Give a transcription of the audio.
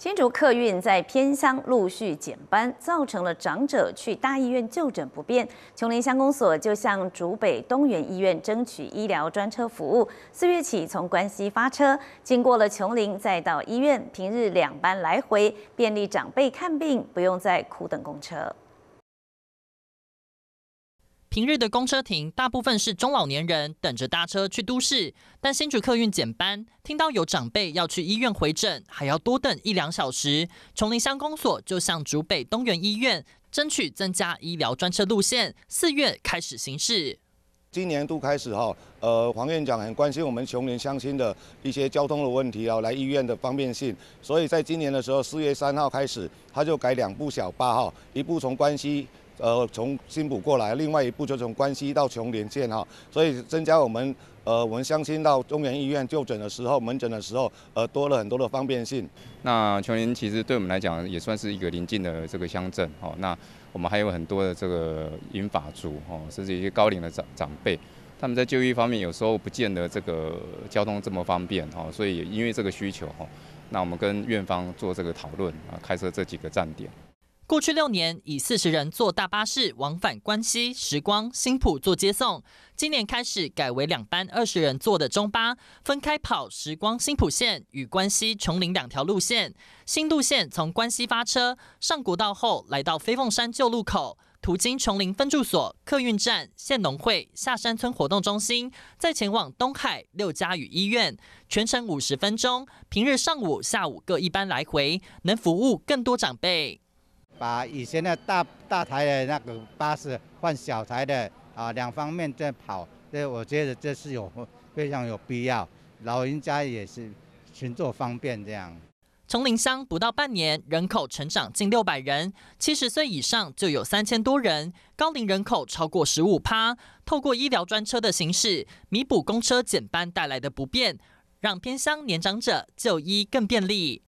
新竹客运在偏乡陆续减班，造成了长者去大医院就诊不便。琼林乡公所就向竹北东元医院争取医疗专车服务，四月起从关西发车，经过了琼林，再到医院，平日两班来回，便利长辈看病，不用再苦等公车。平日的公车亭，大部分是中老年人等着搭车去都市，但新竹客运减班，听到有长辈要去医院回诊，还要多等一两小时。琼林乡公所就向竹北东园医院争取增加医疗专车路线，四月开始行驶。今年度开始哈，呃，黄院长很关心我们琼林乡亲的一些交通的问题啊，来医院的方便性，所以在今年的时候，四月三号开始，他就改两部小巴哈，一部从关西。呃，从新浦过来，另外一部就从关西到琼林线哈，所以增加我们呃，我们乡亲到中原医院就诊的时候，门诊的时候，呃，多了很多的方便性。那琼林其实对我们来讲也算是一个邻近的这个乡镇哦。那我们还有很多的这个银发族哦，甚至一些高龄的长长辈，他们在就医方面有时候不见得这个交通这么方便哈，所以因为这个需求哈，那我们跟院方做这个讨论啊，开设这几个站点。过去六年，以四十人坐大巴士往返关西、时光、新浦做接送。今年开始改为两班二十人坐的中巴，分开跑时光、新浦线与关西、琼林两条路线。新路线从关西发车，上国道后来到飞凤山旧路口，途经琼林分驻所、客运站、县农会、下山村活动中心，再前往东海六家与医院，全程五十分钟。平日上午、下午各一班来回，能服务更多长辈。把以前的大大台的那个巴士换小台的啊，两方面在跑，这我觉得这是有非常有必要。老人家也是乘坐方便这样。从林乡不到半年，人口成长近六百人，七十岁以上就有三千多人，高龄人口超过十五趴。透过医疗专车的形式，弥补公车减班带来的不便，让偏乡年长者就医更便利。